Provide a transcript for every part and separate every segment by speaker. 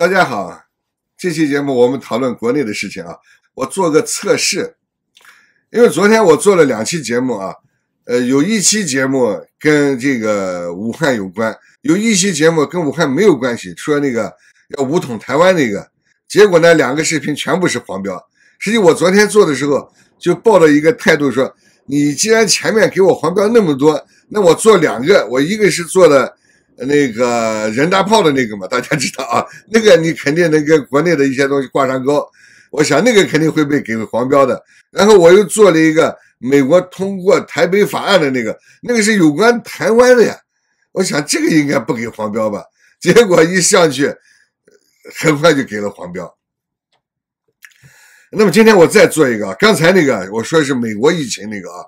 Speaker 1: 大家好，这期节目我们讨论国内的事情啊。我做个测试，因为昨天我做了两期节目啊，呃，有一期节目跟这个武汉有关，有一期节目跟武汉没有关系，说那个要武统台湾那个。结果呢，两个视频全部是黄标。实际我昨天做的时候就抱着一个态度，说你既然前面给我黄标那么多，那我做两个，我一个是做的。那个人大炮的那个嘛，大家知道啊，那个你肯定能跟国内的一些东西挂上钩。我想那个肯定会被给黄标的。然后我又做了一个美国通过台北法案的那个，那个是有关台湾的呀。我想这个应该不给黄标吧？结果一上去，很快就给了黄标。那么今天我再做一个，刚才那个我说是美国疫情那个啊，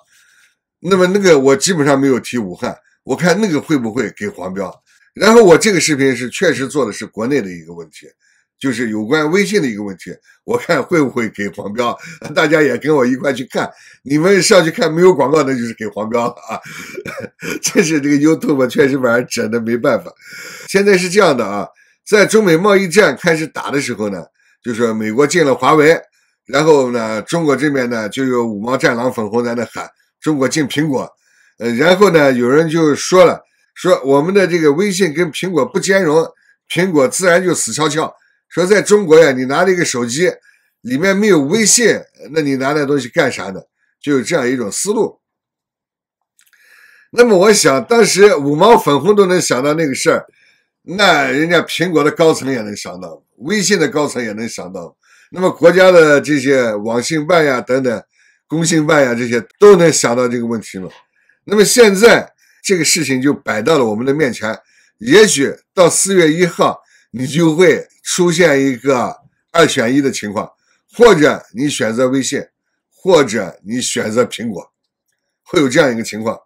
Speaker 1: 那么那个我基本上没有提武汉。我看那个会不会给黄标？然后我这个视频是确实做的是国内的一个问题，就是有关微信的一个问题。我看会不会给黄标？大家也跟我一块去看，你们上去看没有广告，那就是给黄标了啊！这是这个 YouTube 确实把人整的没办法。现在是这样的啊，在中美贸易战开始打的时候呢，就说美国进了华为，然后呢，中国这边呢就有五毛战狼粉红在那喊中国进苹果。呃，然后呢，有人就说了，说我们的这个微信跟苹果不兼容，苹果自然就死翘翘。说在中国呀，你拿这个手机里面没有微信，那你拿那东西干啥呢？就有这样一种思路。那么我想，当时五毛粉红都能想到那个事儿，那人家苹果的高层也能想到，微信的高层也能想到。那么国家的这些网信办呀等等，工信办呀这些都能想到这个问题了。那么现在这个事情就摆到了我们的面前，也许到四月一号，你就会出现一个二选一的情况，或者你选择微信，或者你选择苹果，会有这样一个情况。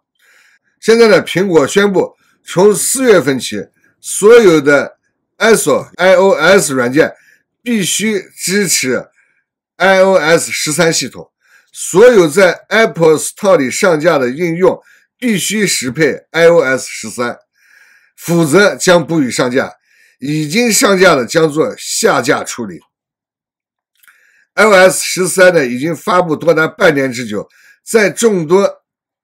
Speaker 1: 现在呢，苹果宣布，从四月份起，所有的 s o iOS 软件必须支持 iOS 十三系统，所有在 App l e Store 里上架的应用。必须适配 iOS 十三，否则将不予上架。已经上架的将做下架处理。iOS 十三呢，已经发布多达半年之久，在众多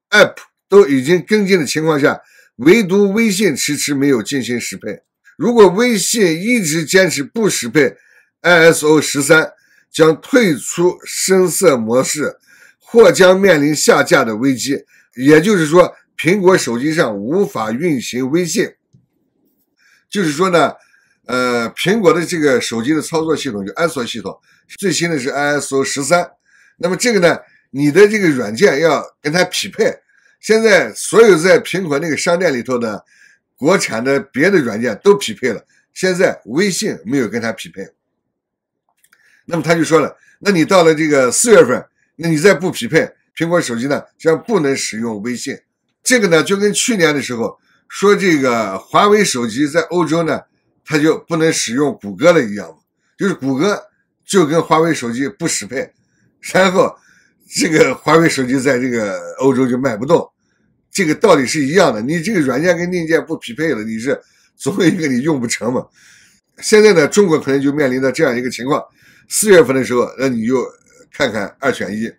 Speaker 1: App 都已经跟进的情况下，唯独微信迟迟没有进行适配。如果微信一直坚持不适配 ISO 十三，将退出深色模式，或将面临下架的危机。也就是说，苹果手机上无法运行微信。就是说呢，呃，苹果的这个手机的操作系统就安卓系统，最新的是 iOS 十三。那么这个呢，你的这个软件要跟它匹配。现在所有在苹果那个商店里头的国产的别的软件都匹配了，现在微信没有跟它匹配。那么他就说了，那你到了这个四月份，那你再不匹配。苹果手机呢，将不能使用微信，这个呢就跟去年的时候说这个华为手机在欧洲呢，它就不能使用谷歌的一样嘛，就是谷歌就跟华为手机不适配，然后这个华为手机在这个欧洲就卖不动，这个道理是一样的，你这个软件跟硬件不匹配了，你是总有一个你用不成嘛。现在呢，中国可能就面临着这样一个情况，四月份的时候，那你就看看二选一。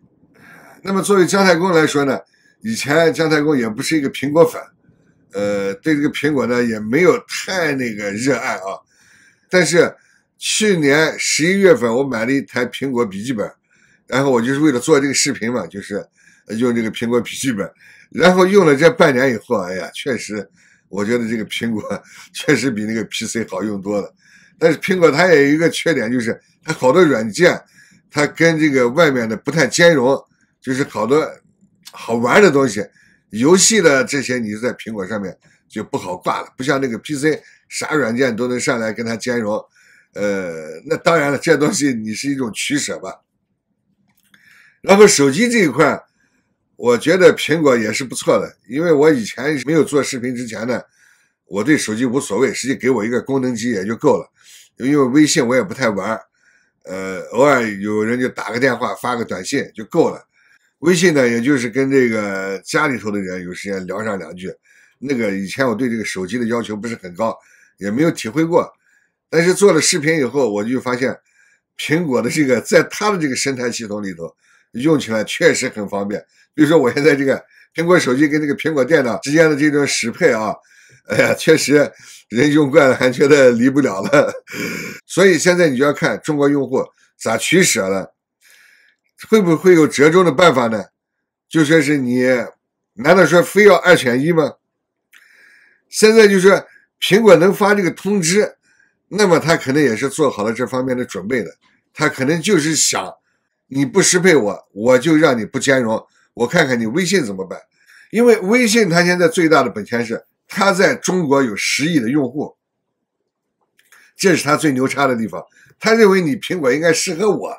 Speaker 1: 那么，作为姜太公来说呢，以前姜太公也不是一个苹果粉，呃，对这个苹果呢也没有太那个热爱啊。但是去年十一月份，我买了一台苹果笔记本，然后我就是为了做这个视频嘛，就是用这个苹果笔记本。然后用了这半年以后，哎呀，确实，我觉得这个苹果确实比那个 PC 好用多了。但是苹果它也有一个缺点，就是它好多软件它跟这个外面的不太兼容。就是好多好玩的东西，游戏的这些，你就在苹果上面就不好挂了，不像那个 PC，啥软件都能上来跟它兼容。呃，那当然了，这东西你是一种取舍吧。然后手机这一块，我觉得苹果也是不错的，因为我以前没有做视频之前呢，我对手机无所谓，实际给我一个功能机也就够了，因为微信我也不太玩，呃，偶尔有人就打个电话发个短信就够了。微信呢，也就是跟这个家里头的人有时间聊上两句。那个以前我对这个手机的要求不是很高，也没有体会过。但是做了视频以后，我就发现苹果的这个在它的这个生态系统里头用起来确实很方便。比如说我现在这个苹果手机跟这个苹果电脑之间的这种适配啊，哎 呀，确实人用惯了还觉得离不了了。所以现在你就要看中国用户咋取舍了。会不会有折中的办法呢？就说是你，难道说非要二选一吗？现在就是苹果能发这个通知，那么他可能也是做好了这方面的准备的。他可能就是想，你不适配我，我就让你不兼容。我看看你微信怎么办？因为微信它现在最大的本钱是它在中国有十亿的用户，这是它最牛叉的地方。他认为你苹果应该适合我，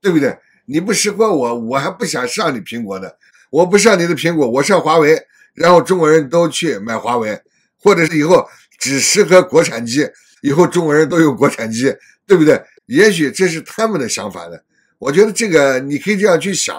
Speaker 1: 对不对？你不适合我，我还不想上你苹果呢。我不上你的苹果，我上华为。然后中国人都去买华为，或者是以后只适合国产机，以后中国人都用国产机，对不对？也许这是他们的想法呢。我觉得这个你可以这样去想，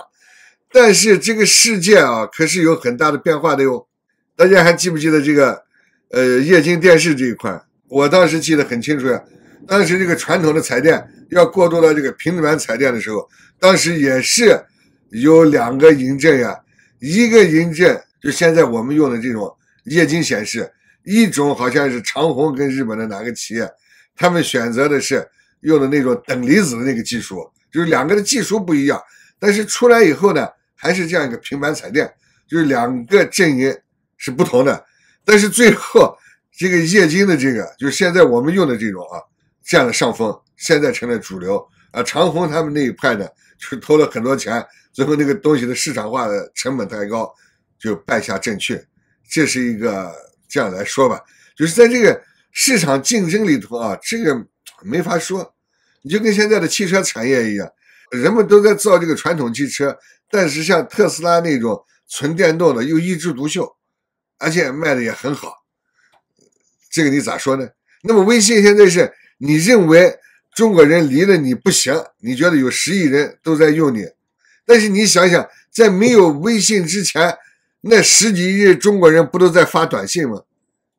Speaker 1: 但是这个世界啊，可是有很大的变化的哟。大家还记不记得这个，呃，液晶电视这一块，我当时记得很清楚呀。当时这个传统的彩电要过渡到这个平板彩电的时候，当时也是有两个阵呀，一个阵就现在我们用的这种液晶显示，一种好像是长虹跟日本的哪个企业，他们选择的是用的那种等离子的那个技术，就是两个的技术不一样，但是出来以后呢，还是这样一个平板彩电，就是两个阵营是不同的，但是最后这个液晶的这个，就是现在我们用的这种啊。占了上风，现在成了主流啊！长虹他们那一派呢，就投了很多钱，最后那个东西的市场化的成本太高，就败下阵去。这是一个这样来说吧，就是在这个市场竞争里头啊，这个没法说。你就跟现在的汽车产业一样，人们都在造这个传统汽车，但是像特斯拉那种纯电动的又一枝独秀，而且卖的也很好。这个你咋说呢？那么微信现在是？你认为中国人离了你不行？你觉得有十亿人都在用你，但是你想想，在没有微信之前，那十几亿中国人不都在发短信吗？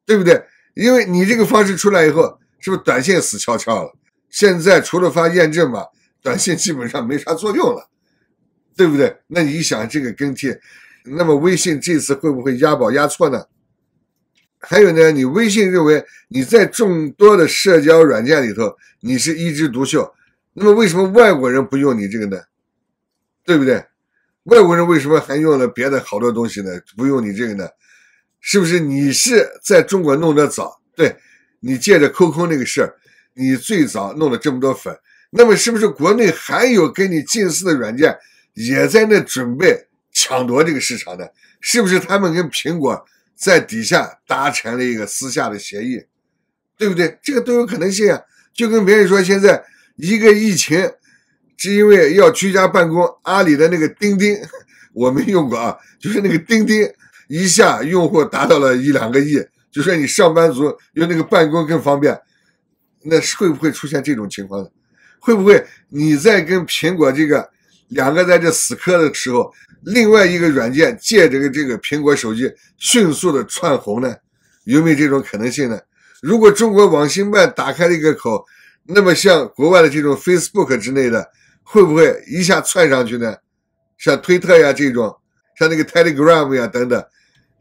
Speaker 1: 对不对？因为你这个方式出来以后，是不是短信死翘翘了？现在除了发验证码，短信基本上没啥作用了，对不对？那你想这个更替，那么微信这次会不会押宝押错呢？还有呢，你微信认为你在众多的社交软件里头，你是一枝独秀。那么为什么外国人不用你这个呢？对不对？外国人为什么还用了别的好多东西呢？不用你这个呢？是不是你是在中国弄的早？对，你借着 QQ 那个事儿，你最早弄了这么多粉。那么是不是国内还有跟你近似的软件也在那准备抢夺这个市场呢？是不是他们跟苹果？在底下达成了一个私下的协议，对不对？这个都有可能性啊。就跟别人说，现在一个疫情是因为要居家办公，阿里的那个钉钉 我没用过啊，就是那个钉钉一下用户达到了一两个亿，就说你上班族用那个办公更方便，那会不会出现这种情况呢？会不会你在跟苹果这个？两个在这死磕的时候，另外一个软件借这个这个苹果手机迅速的窜红呢，有没有这种可能性呢？如果中国网信办打开了一个口，那么像国外的这种 Facebook 之类的，会不会一下窜上去呢？像推特呀这种，像那个 Telegram 呀等等，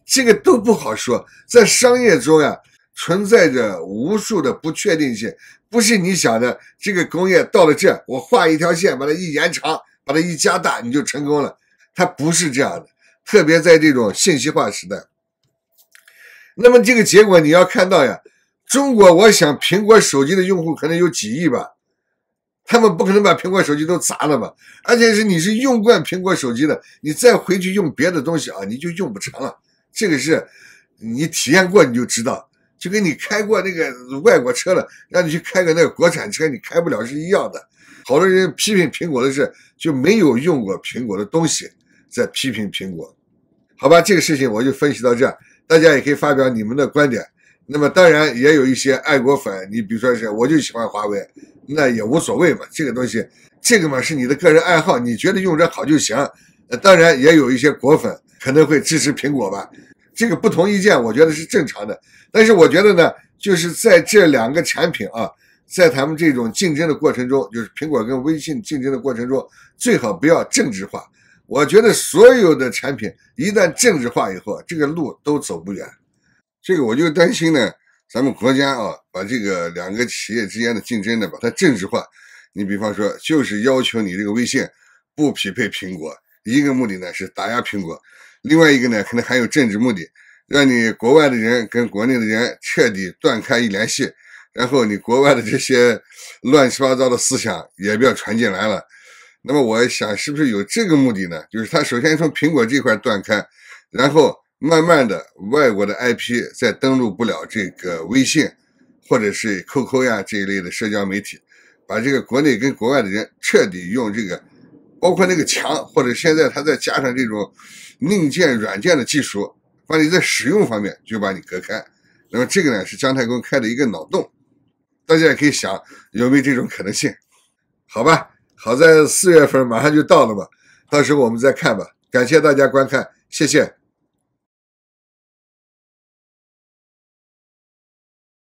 Speaker 1: 这个都不好说。在商业中呀，存在着无数的不确定性，不是你想的这个工业到了这我画一条线，把它一延长。把它一加大，你就成功了。它不是这样的，特别在这种信息化时代。那么这个结果你要看到呀，中国我想苹果手机的用户可能有几亿吧，他们不可能把苹果手机都砸了吧？而且是你是用惯苹果手机的，你再回去用别的东西啊，你就用不成了。这个是你体验过你就知道。就跟你开过那个外国车了，让你去开个那个国产车，你开不了是一样的。好多人批评苹果的是，就没有用过苹果的东西，在批评苹果，好吧？这个事情我就分析到这，大家也可以发表你们的观点。那么当然也有一些爱国粉，你比如说是我就喜欢华为，那也无所谓嘛。这个东西，这个嘛是你的个人爱好，你觉得用着好就行。当然也有一些果粉可能会支持苹果吧。这个不同意见，我觉得是正常的。但是我觉得呢，就是在这两个产品啊，在他们这种竞争的过程中，就是苹果跟微信竞争的过程中，最好不要政治化。我觉得所有的产品一旦政治化以后，这个路都走不远。这个我就担心呢，咱们国家啊，把这个两个企业之间的竞争呢，把它政治化。你比方说，就是要求你这个微信不匹配苹果，一个目的呢是打压苹果。另外一个呢，可能还有政治目的，让你国外的人跟国内的人彻底断开一联系，然后你国外的这些乱七八糟的思想也不要传进来了。那么我想，是不是有这个目的呢？就是他首先从苹果这块断开，然后慢慢的外国的 IP 再登录不了这个微信，或者是 QQ 呀这一类的社交媒体，把这个国内跟国外的人彻底用这个。包括那个墙，或者现在它再加上这种硬件、软件的技术，把你在使用方面就把你隔开。那么这个呢是姜太公开的一个脑洞，大家也可以想有没有这种可能性？好吧，好在四月份马上就到了嘛，到时候我们再看吧。感谢大家观看，谢谢。